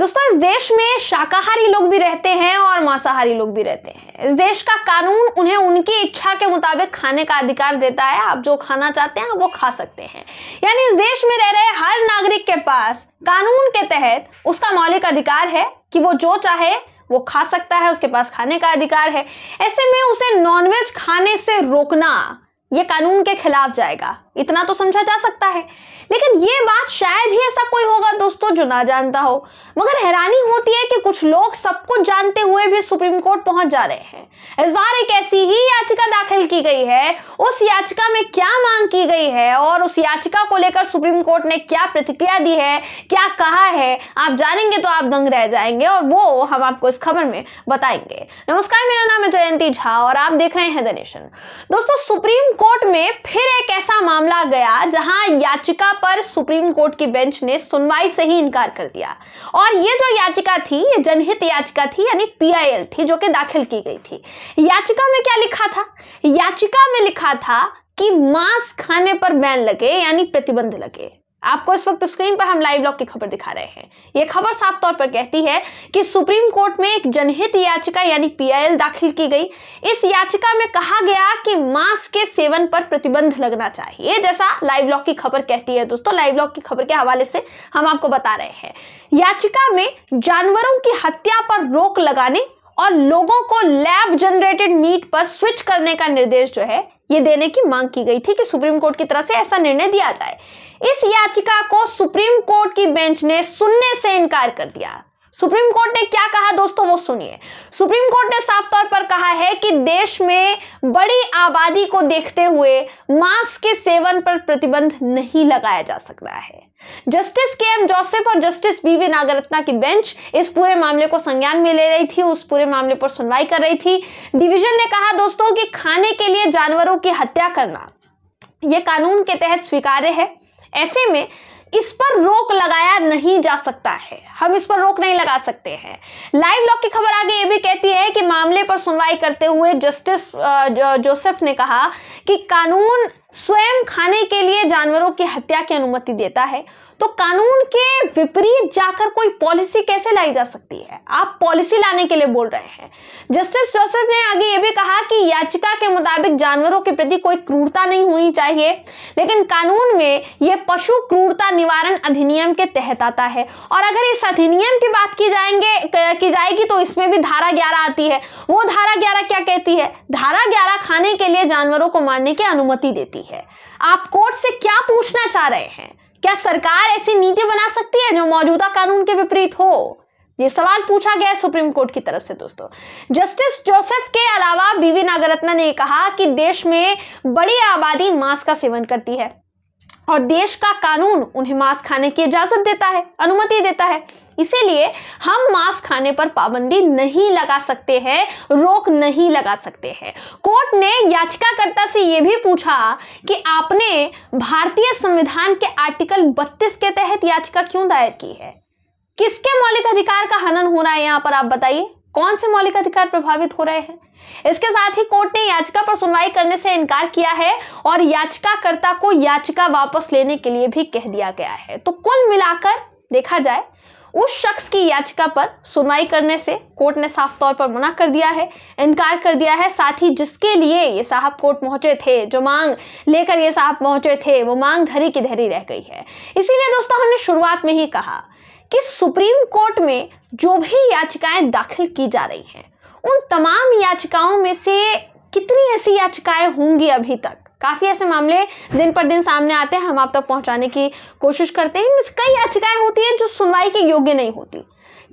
दोस्तों इस देश में शाकाहारी लोग भी रहते हैं और मांसाहारी लोग भी रहते हैं इस देश का कानून उन्हें उनकी इच्छा के मुताबिक खाने का अधिकार देता है आप जो खाना चाहते हैं वो खा सकते हैं यानी इस देश में रह रहे हर नागरिक के पास कानून के तहत उसका मौलिक अधिकार है कि वो जो चाहे वो खा सकता है उसके पास खाने का अधिकार है ऐसे में उसे नॉनवेज खाने से रोकना ये कानून के खिलाफ जाएगा इतना तो समझा जा सकता है लेकिन ये बात शायद दोस्तों जो ना जानता हो मगर हैरानी होती है कि कुछ लोग सब कुछ जानते हुए भी सुप्रीम कोर्ट पहुंच जा रहे हैं इस बार एक ऐसी ही याचिका दाखिल की गई है उस याचिका में क्या मांग की गई है और उस याचिका को लेकर सुप्रीम कोर्ट ने क्या प्रतिक्रिया दी है क्या कहा है आप जानेंगे तो आप दंग रह जाएंगे और वो हम आपको इस खबर में बताएंगे नमस्कार मेरा नाम है जयंती झा और आप देख रहे हैं दनेशन दोस्तों सुप्रीम कोर्ट में फिर एक ऐसा मामला गया जहां याचिका पर सुप्रीम कोर्ट की बेंच ने सुनवाई से ही इनकार कर दिया और ये जो याचिका थी ये जनहित याचिका थी यानी पीआईएल थी जो कि दाखिल की गई थी याचिका में क्या लिखा था याचिका में लिखा था कि मांस खाने पर बैन लगे यानी प्रतिबंध लगे आपको इस वक्त स्क्रीन पर हम लाइव लॉक की खबर दिखा रहे हैं ये खबर साफ तौर पर कहती है कि सुप्रीम कोर्ट में एक जनहित याचिका यानी पीआईएल दाखिल की गई इस याचिका में कहा गया कि मास्क के सेवन पर प्रतिबंध लगना चाहिए जैसा लाइव लॉक की खबर कहती है दोस्तों लाइव लॉक की खबर के हवाले से हम आपको बता रहे हैं याचिका में जानवरों की हत्या पर रोक लगाने और लोगों को लैब जनरेटेड मीट पर स्विच करने का निर्देश जो है ये देने की मांग की गई थी कि सुप्रीम कोर्ट की तरफ से ऐसा निर्णय दिया जाए इस याचिका को सुप्रीम कोर्ट की बेंच ने सुनने से इनकार कर दिया सुप्रीम कोर्ट ने क्या कहा दोस्तों वो सुनिए सुप्रीम कोर्ट ने साफ तौर पर कहा है कि देश में बड़ी आबादी को देखते हुए मास्क के सेवन पर प्रतिबंध नहीं लगाया जा सकता है जस्टिस के एम जोसेफ और जस्टिस बी वी नागरत्ना की बेंच इस पूरे मामले को संज्ञान में ले रही थी उस पूरे मामले पर सुनवाई कर रही थी डिवीजन ने कहा दोस्तों कि खाने के लिए जानवरों की हत्या करना यह कानून के तहत स्वीकार्य है ऐसे में इस पर रोक लगाया नहीं जा सकता है हम इस पर रोक नहीं लगा सकते हैं लाइव लॉक की खबर आगे ये भी कहती है कि मामले पर सुनवाई करते हुए जस्टिस जोसेफ ने कहा कि कानून स्वयं खाने के लिए जानवरों की हत्या की अनुमति देता है तो कानून के विपरीत जाकर कोई पॉलिसी कैसे लाई जा सकती है आप पॉलिसी लाने के लिए बोल रहे हैं जस्टिस जोसेफ ने आगे ये भी कहा याचिका के मुताबिक जानवरों के प्रति कोई क्रूरता नहीं होनी चाहिए लेकिन कानून में यह पशु क्रूरता निवारण अधिनियम के तहत आता है और अगर इस अधिनियम की बात की जाएंगे की जाएगी तो इसमें भी धारा ग्यारह आती है वो धारा ग्यारह क्या कहती है धारा ग्यारह खाने के लिए जानवरों को मारने की अनुमति देती है आप कोर्ट से क्या पूछना चाह रहे हैं क्या सरकार ऐसी नीति बना सकती है जो मौजूदा कानून के विपरीत हो ये सवाल पूछा गया है सुप्रीम कोर्ट की तरफ से दोस्तों जस्टिस जोसेफ के अलावा बीवी नागरत्न ने कहा कि देश में बड़ी आबादी मांस का सेवन करती है और देश का कानून उन्हें मांस खाने की इजाजत देता है अनुमति देता है इसीलिए हम मांस खाने पर पाबंदी नहीं लगा सकते हैं रोक नहीं लगा सकते हैं कोर्ट ने याचिकाकर्ता से यह भी पूछा कि आपने भारतीय संविधान के आर्टिकल 32 के तहत याचिका क्यों दायर की है किसके अधिकार का हनन हो रहा है यहाँ पर आप बताइए कौन से मौलिक अधिकार प्रभावित हो रहे हैं इसके साथ ही कोर्ट ने याचिका पर सुनवाई करने से इनकार किया है और याचिकाकर्ता को याचिका वापस लेने के लिए भी कह दिया गया है तो कुल मिलाकर देखा जाए उस शख्स की याचिका पर सुनवाई करने से कोर्ट ने साफ तौर पर मना कर दिया है इनकार कर दिया है साथ ही जिसके लिए ये साहब कोर्ट पहुंचे थे जो मांग लेकर ये साहब पहुंचे थे वो मांग धरी की धरी रह गई है इसीलिए दोस्तों हमने शुरुआत में ही कहा कि सुप्रीम कोर्ट में जो भी याचिकाएं दाखिल की जा रही हैं उन तमाम याचिकाओं में से कितनी ऐसी याचिकाएं होंगी अभी तक काफ़ी ऐसे मामले दिन पर दिन सामने आते हैं हम आप तक तो पहुंचाने की कोशिश करते हैं इनमें से कई याचिकाएं होती हैं जो सुनवाई के योग्य नहीं होती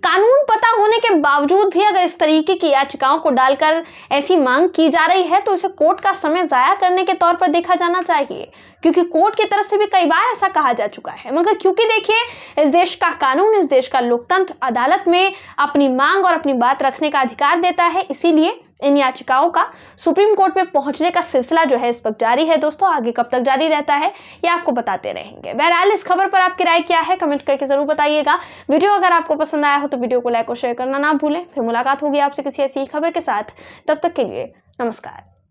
कानून पता होने के बावजूद भी अगर इस तरीके की याचिकाओं को डालकर ऐसी मांग की जा रही है तो इसे कोर्ट का समय ज़ाया करने के तौर पर देखा जाना चाहिए क्योंकि कोर्ट की तरफ से भी कई बार ऐसा कहा जा चुका है मगर क्योंकि देखिए इस देश का कानून इस देश का लोकतंत्र अदालत में अपनी मांग और अपनी बात रखने का अधिकार देता है इसीलिए इन याचिकाओं का सुप्रीम कोर्ट में पहुंचने का सिलसिला जो है इस वक्त जारी है दोस्तों आगे कब तक जारी रहता है ये आपको बताते रहेंगे बहरहाल इस खबर पर आपकी राय क्या है कमेंट करके जरूर बताइएगा वीडियो अगर आपको पसंद आया हो तो वीडियो को लाइक और शेयर करना ना भूलें फिर मुलाकात होगी आपसे किसी ऐसी खबर के साथ तब तक के लिए नमस्कार